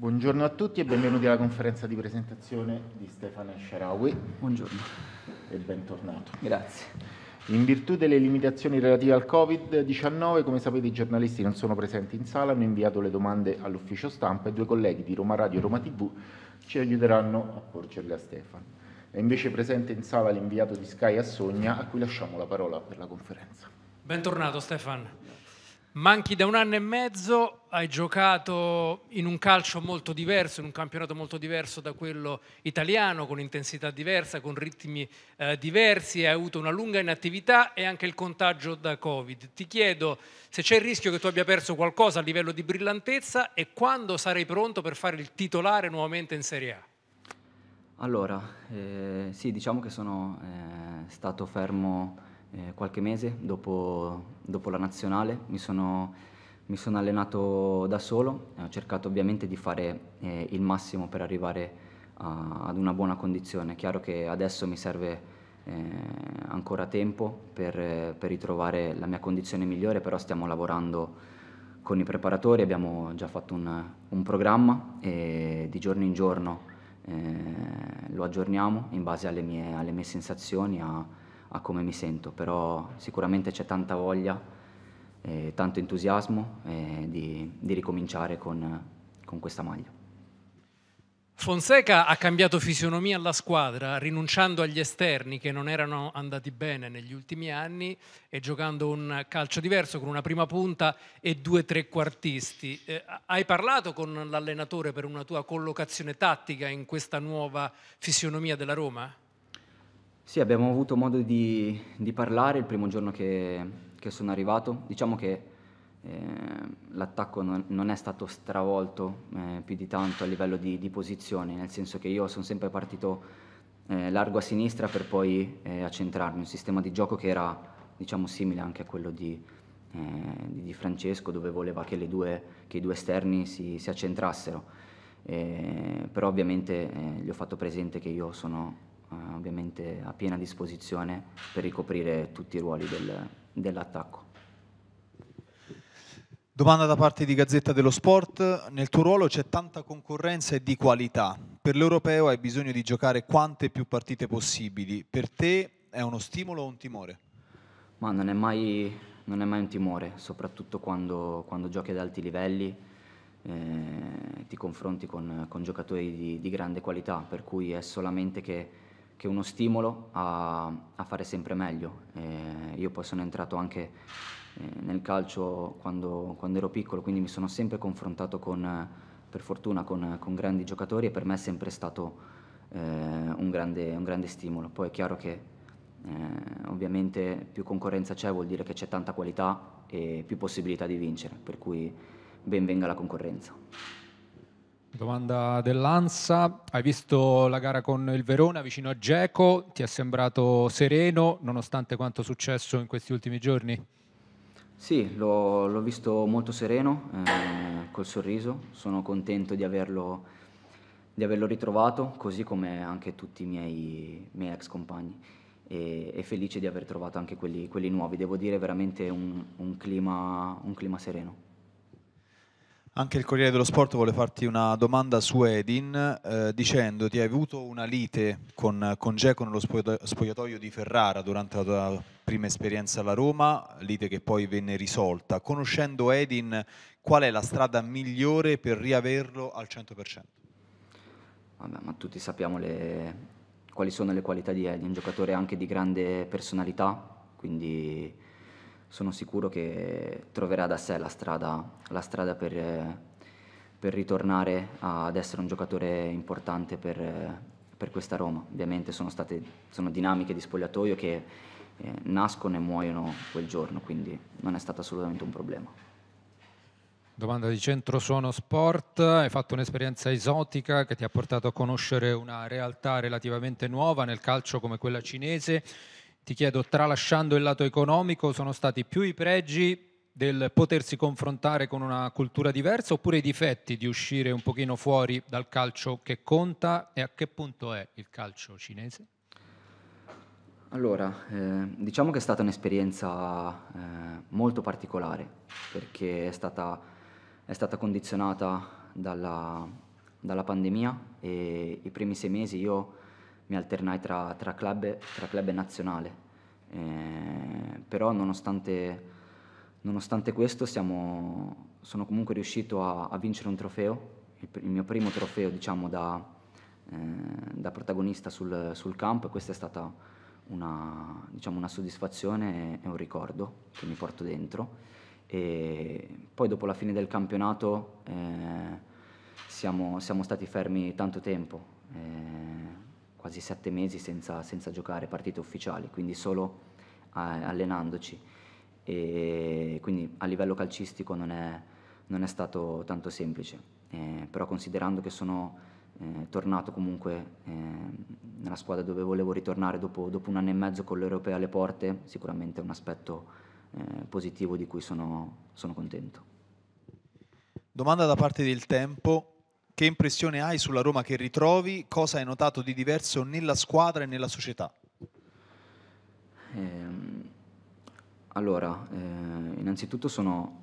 Buongiorno a tutti e benvenuti alla conferenza di presentazione di Stefano Sharawi. Buongiorno. E bentornato. Grazie. In virtù delle limitazioni relative al Covid-19, come sapete i giornalisti non sono presenti in sala, hanno inviato le domande all'ufficio stampa e due colleghi di Roma Radio e Roma TV ci aiuteranno a porgerle a Stefano. È invece presente in sala l'inviato di Sky a Sogna, a cui lasciamo la parola per la conferenza. Bentornato Stefano. Manchi da un anno e mezzo, hai giocato in un calcio molto diverso, in un campionato molto diverso da quello italiano, con intensità diversa, con ritmi eh, diversi, hai avuto una lunga inattività e anche il contagio da Covid. Ti chiedo se c'è il rischio che tu abbia perso qualcosa a livello di brillantezza e quando sarai pronto per fare il titolare nuovamente in Serie A. Allora, eh, sì, diciamo che sono eh, stato fermo eh, qualche mese dopo, dopo, la nazionale, mi sono, mi sono allenato da solo e eh, ho cercato ovviamente di fare eh, il massimo per arrivare a, ad una buona condizione. È chiaro che adesso mi serve eh, ancora tempo per, per ritrovare la mia condizione migliore, però stiamo lavorando con i preparatori abbiamo già fatto un, un programma e di giorno in giorno eh, lo aggiorniamo in base alle mie, alle mie sensazioni, a, a come mi sento, però sicuramente c'è tanta voglia, eh, tanto entusiasmo eh, di, di, ricominciare con, con questa maglia. Fonseca ha cambiato fisionomia alla squadra, rinunciando agli esterni che non erano andati bene negli ultimi anni e giocando un calcio diverso con una prima punta e due trequartisti. Eh, hai parlato con l'allenatore per una tua collocazione tattica in questa nuova fisionomia della Roma? Sì, abbiamo avuto modo di, di parlare il primo giorno che, che sono arrivato. Diciamo che eh, l'attacco non, non, è stato stravolto eh, più di tanto a livello di, di posizione, nel senso che io sono sempre partito eh, largo a sinistra per poi eh, accentrarmi, un sistema di gioco che era diciamo simile anche a quello di, eh, di Francesco dove voleva che, due, che i due esterni si, si accentrassero, eh, però ovviamente gli ho fatto presente che io sono eh, ovviamente a piena disposizione per ricoprire tutti i ruoli del, dell'attacco. Domanda da parte di Gazzetta dello Sport, nel tuo ruolo c'è tanta concorrenza e di qualità, per l'europeo hai bisogno di giocare quante più partite possibili, per te è uno stimolo o un timore? Ma non è mai, non è mai un timore, soprattutto quando, quando, giochi ad alti livelli, eh, ti confronti con, con giocatori di, di grande qualità, per cui è solamente che che uno stimolo a, a fare sempre meglio. Eh, io poi sono entrato anche eh, nel calcio quando, quando, ero piccolo, quindi mi sono sempre confrontato con, per fortuna con, con grandi giocatori e per me è sempre stato eh, un grande, un grande stimolo. Poi è chiaro che eh, ovviamente più concorrenza c'è vuol dire che c'è tanta qualità e più possibilità di vincere, per cui ben venga la concorrenza. Domanda dell'Ansa, hai visto la gara con il Verona vicino a Geco, ti è sembrato sereno nonostante quanto è successo in questi ultimi giorni? Sì, l'ho, visto molto sereno, eh, col sorriso, sono contento di averlo, di averlo, ritrovato, così come anche tutti i miei, miei ex compagni e, e, felice di aver trovato anche quelli, quelli nuovi, devo dire veramente un, un, clima, un clima sereno. Anche il Corriere dello Sport vuole farti una domanda su Edin eh, ti hai avuto una lite con, con Geco nello spogliatoio di Ferrara durante la tua prima esperienza alla Roma, lite che poi venne risolta. Conoscendo Edin, qual è la strada migliore per riaverlo al 100%? Vabbè, ma tutti sappiamo le... quali sono le qualità di Edin, giocatore anche di grande personalità, quindi sono sicuro che troverà da sé la strada, la strada per, per, ritornare ad essere un giocatore importante per, per questa Roma. Ovviamente sono, state, sono dinamiche di spogliatoio che eh, nascono e muoiono quel giorno, quindi non è stato assolutamente un problema. Domanda di Centro Suono Sport, hai fatto un'esperienza esotica che ti ha portato a conoscere una realtà relativamente nuova nel calcio come quella cinese ti chiedo, tralasciando il lato economico, sono stati più i pregi del potersi confrontare con una cultura diversa oppure i difetti di uscire un pochino fuori dal calcio che conta e a che punto è il calcio cinese? Allora, eh, diciamo che è stata un'esperienza eh, molto particolare perché è stata, è stata condizionata dalla, dalla pandemia e i primi sei mesi io mi alternai tra, tra, club, tra club, e nazionale. Eh, però nonostante, nonostante questo siamo, sono comunque riuscito a, a vincere un trofeo, il, il, mio primo trofeo diciamo da, eh, da protagonista sul, sul, campo e questa è stata una, diciamo, una soddisfazione e un ricordo che mi porto dentro. E poi dopo la fine del campionato eh, siamo, siamo, stati fermi tanto tempo. Eh, quasi sette mesi senza, senza giocare partite ufficiali, quindi solo allenandoci. E quindi a livello calcistico non è, non è stato tanto semplice, eh, però considerando che sono eh, tornato comunque eh, nella squadra dove volevo ritornare dopo, dopo, un anno e mezzo con l'Europea alle porte, sicuramente è un aspetto eh, positivo di cui sono, sono contento. Domanda da parte del tempo, che impressione hai sulla Roma che ritrovi? Cosa hai notato di diverso nella squadra e nella società? Eh, allora, eh, innanzitutto sono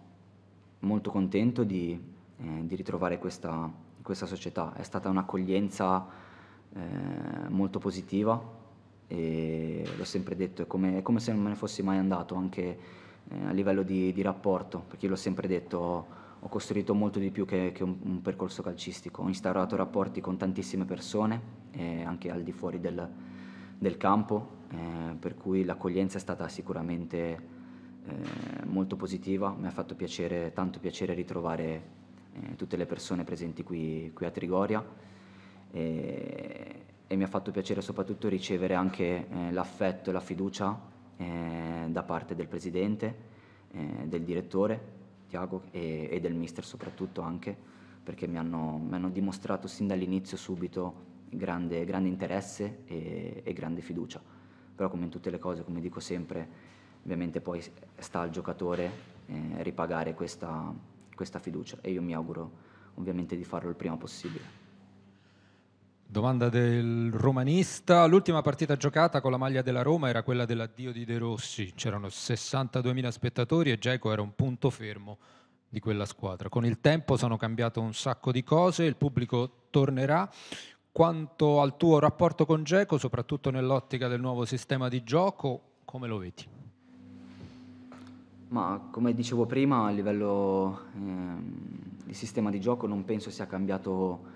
molto contento di, eh, di ritrovare questa, questa, società. È stata un'accoglienza eh, molto positiva e l'ho sempre detto, è come, è come, se non me ne fossi mai andato anche eh, a livello di, di rapporto, perché l'ho sempre detto ho costruito molto di più che, che un, un, percorso calcistico, ho instaurato rapporti con tantissime persone, eh, anche al di fuori del, del campo, eh, per cui l'accoglienza è stata sicuramente eh, molto positiva, mi ha fatto piacere, tanto piacere ritrovare eh, tutte le persone presenti qui, qui a Trigoria e, e, mi ha fatto piacere soprattutto ricevere anche eh, l'affetto e la fiducia eh, da parte del presidente, del direttore Tiago e, e, del mister soprattutto anche, perché mi hanno, mi hanno dimostrato sin dall'inizio subito grande, grande interesse e, e, grande fiducia. Però come in tutte le cose, come dico sempre, ovviamente poi sta al giocatore eh, ripagare questa, questa fiducia e io mi auguro ovviamente di farlo il prima possibile. Domanda del romanista. L'ultima partita giocata con la maglia della Roma era quella dell'addio di De Rossi. C'erano 62.000 spettatori e Geco era un punto fermo di quella squadra. Con il tempo sono cambiate un sacco di cose, il pubblico tornerà. Quanto al tuo rapporto con Geco, soprattutto nell'ottica del nuovo sistema di gioco, come lo vedi? Ma come dicevo prima, a livello eh, di sistema di gioco non penso sia cambiato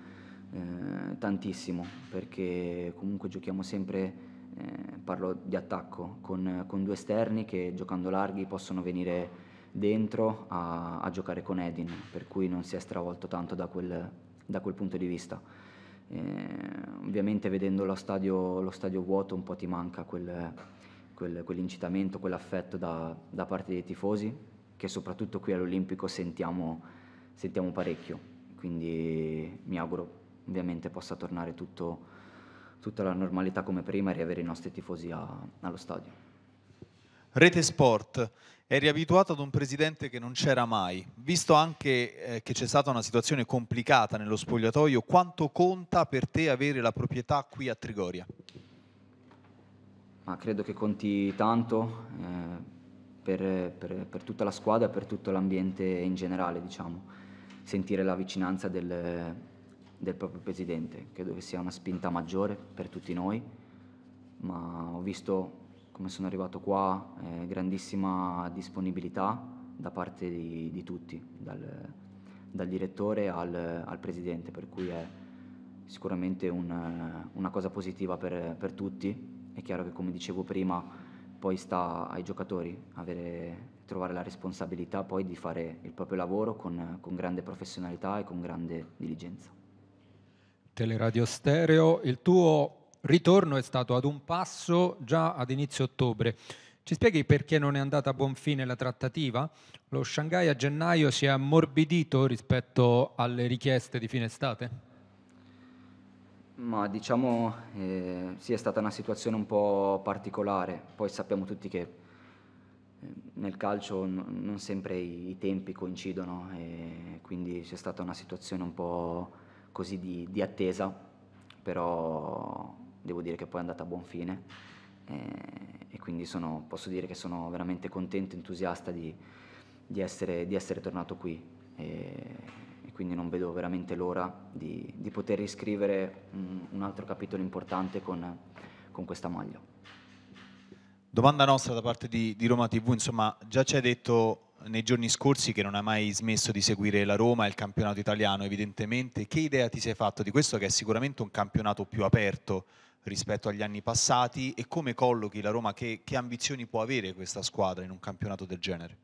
eh, tantissimo perché comunque giochiamo sempre, eh, parlo di attacco, con, con, due esterni che giocando larghi possono venire dentro a, a, giocare con Edin, per cui non si è stravolto tanto da quel, da quel punto di vista. Eh, ovviamente vedendo lo stadio, lo stadio, vuoto un po' ti manca quel, quel, quell'incitamento, quell'affetto da, da, parte dei tifosi, che soprattutto qui all'Olimpico sentiamo, sentiamo parecchio, quindi mi auguro ovviamente possa tornare tutto, tutta la normalità come prima e riavere i nostri tifosi a, allo stadio. Rete Sport eri abituato ad un presidente che non c'era mai, visto anche eh, che c'è stata una situazione complicata nello spogliatoio, quanto conta per te avere la proprietà qui a Trigoria? Ma credo che conti tanto eh, per, per, per, tutta la squadra e per tutto l'ambiente in generale, diciamo. sentire la vicinanza del, del proprio presidente. Credo che sia una spinta maggiore per tutti noi, ma ho visto come sono arrivato qua eh, grandissima disponibilità da parte di, di tutti, dal, dal direttore al, al, presidente, per cui è sicuramente un, eh, una cosa positiva per, per tutti. È chiaro che come dicevo prima poi sta ai giocatori avere, trovare la responsabilità poi di fare il proprio lavoro con, con grande professionalità e con grande diligenza. Teleradio Stereo, il tuo ritorno è stato ad un passo già ad inizio ottobre. Ci spieghi perché non è andata a buon fine la trattativa? Lo Shanghai a gennaio si è ammorbidito rispetto alle richieste di fine estate? Ma diciamo eh, sì, è stata una situazione un po' particolare, poi sappiamo tutti che eh, nel calcio non sempre i, i tempi coincidono, eh, quindi c'è stata una situazione un po' così di, di attesa, però devo dire che poi è andata a buon fine eh, e quindi sono, posso dire che sono veramente contento, entusiasta di, di, essere, di essere, tornato qui e, e, quindi non vedo veramente l'ora di, di poter riscrivere un, un, altro capitolo importante con, con questa maglia. Domanda nostra da parte di, di Roma TV, insomma già ci hai detto nei giorni scorsi che non hai mai smesso di seguire la Roma e il campionato italiano, evidentemente. Che idea ti sei fatto di questo che è sicuramente un campionato più aperto rispetto agli anni passati e come collochi la Roma, che, che ambizioni può avere questa squadra in un campionato del genere?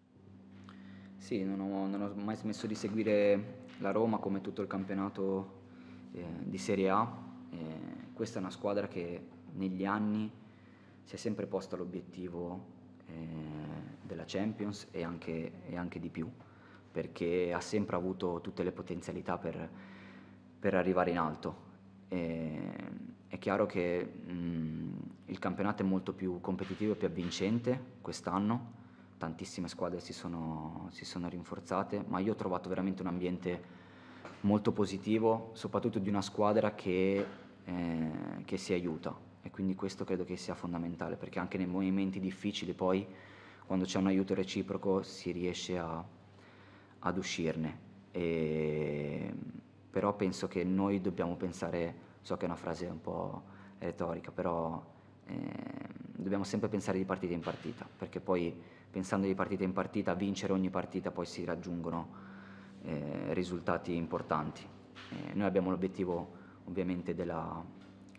Sì, non ho, non ho mai smesso di seguire la Roma come tutto il campionato eh, di Serie A. Eh, questa è una squadra che negli anni si è sempre posta l'obiettivo della Champions e anche, e anche, di più, perché ha sempre avuto tutte le potenzialità per, per arrivare in alto. E, è chiaro che mh, mm, il campionato è molto più competitivo e più avvincente quest'anno, tantissime squadre si sono, si sono rinforzate, ma io ho trovato veramente un ambiente molto positivo, soprattutto di una squadra che, eh, che si aiuta, e quindi questo credo che sia fondamentale perché anche nei momenti difficili poi quando c'è un aiuto reciproco si riesce a, ad uscirne. E, però penso che noi dobbiamo pensare, so che è una frase un po' retorica, però eh, dobbiamo sempre pensare di partita in partita, perché poi pensando di partita in partita, vincere ogni partita, poi si raggiungono eh, risultati importanti. Eh, noi abbiamo l'obiettivo ovviamente della,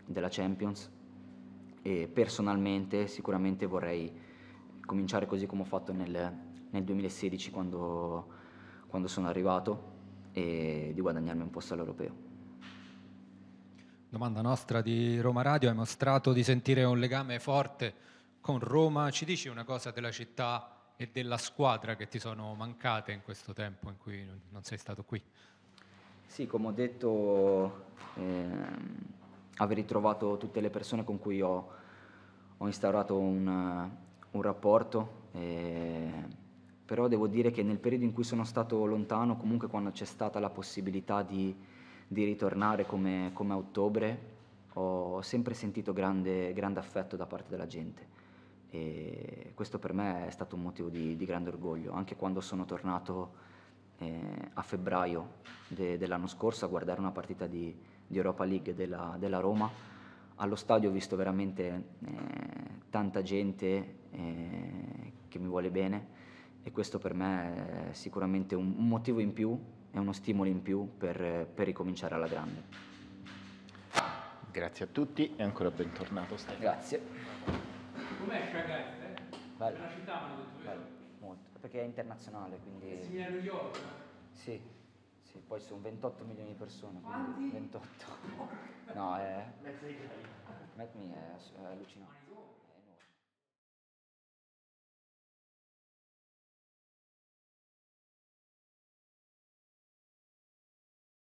della Champions, e personalmente sicuramente vorrei cominciare così come ho fatto nel, nel 2016 quando, quando sono arrivato e di guadagnarmi un posto all'europeo. Domanda nostra di Roma Radio, hai mostrato di sentire un legame forte con Roma, ci dici una cosa della città e della squadra che ti sono mancate in questo tempo in cui non sei stato qui? Sì, come ho detto, ehm, aver ritrovato tutte le persone con cui ho, ho instaurato un, eh, un rapporto. E però devo dire che nel periodo in cui sono stato lontano, comunque quando c'è stata la possibilità di, di ritornare come, come, ottobre, ho sempre sentito grande, grande, affetto da parte della gente e questo per me è stato un motivo di, di grande orgoglio, anche quando sono tornato eh, a febbraio de, dell'anno scorso a guardare una partita di, di Europa League della, della, Roma. Allo stadio ho visto veramente eh, tanta gente eh, che mi vuole bene e questo per me è sicuramente un, motivo in più e uno stimolo in più per, per ricominciare alla grande. Grazie a tutti e ancora bentornato Stefano. Grazie. Com'è Sciagazze? Eh? Bella. È una città, mi hanno detto Bello, molto perché è internazionale, quindi... Sì, a New York? Eh? Sì, sì, poi sono 28 milioni di persone, quindi 28. no, eh. è... Matt Me è allucinante.